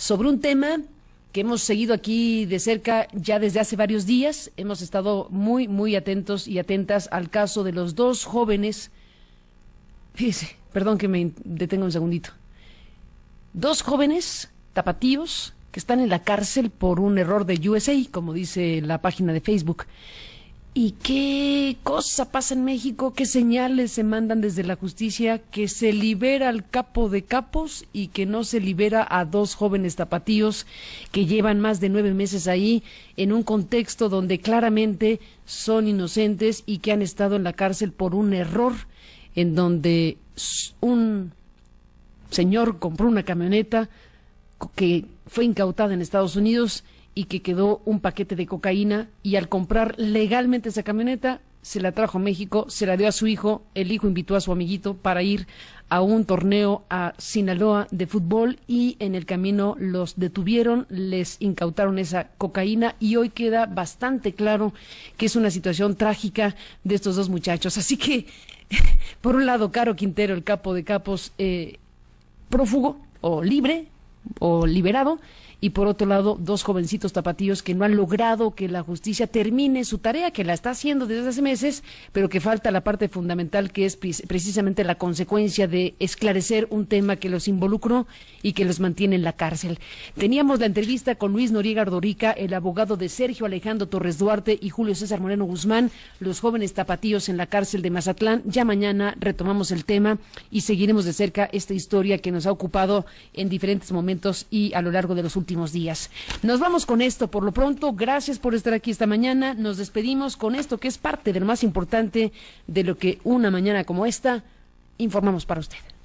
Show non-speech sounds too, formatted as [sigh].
sobre un tema que hemos seguido aquí de cerca ya desde hace varios días. Hemos estado muy, muy atentos y atentas al caso de los dos jóvenes. Fíjese, perdón que me detenga un segundito. Dos jóvenes tapatíos que están en la cárcel por un error de USA, como dice la página de Facebook. ¿Y qué cosa pasa en México? ¿Qué señales se mandan desde la justicia que se libera al capo de capos y que no se libera a dos jóvenes tapatíos que llevan más de nueve meses ahí en un contexto donde claramente son inocentes y que han estado en la cárcel por un error en donde un señor compró una camioneta que fue incautada en Estados Unidos y que quedó un paquete de cocaína y al comprar legalmente esa camioneta se la trajo a México, se la dio a su hijo, el hijo invitó a su amiguito para ir a un torneo a Sinaloa de fútbol y en el camino los detuvieron, les incautaron esa cocaína y hoy queda bastante claro que es una situación trágica de estos dos muchachos. Así que, [laughs] por un lado, Caro Quintero, el capo de capos, eh, prófugo o libre o liberado, y por otro lado dos jovencitos tapatíos que no han logrado que la justicia termine su tarea, que la está haciendo desde hace meses, pero que falta la parte fundamental que es precisamente la consecuencia de esclarecer un tema que los involucró y que los mantiene en la cárcel. Teníamos la entrevista con Luis Noriega Ardorica, el abogado de Sergio Alejandro Torres Duarte y Julio César Moreno Guzmán, los jóvenes tapatíos en la cárcel de Mazatlán. Ya mañana retomamos el tema y seguiremos de cerca esta historia que nos ha ocupado en diferentes momentos y a lo largo de los últimos días. Nos vamos con esto por lo pronto. Gracias por estar aquí esta mañana. Nos despedimos con esto que es parte de lo más importante de lo que una mañana como esta informamos para usted.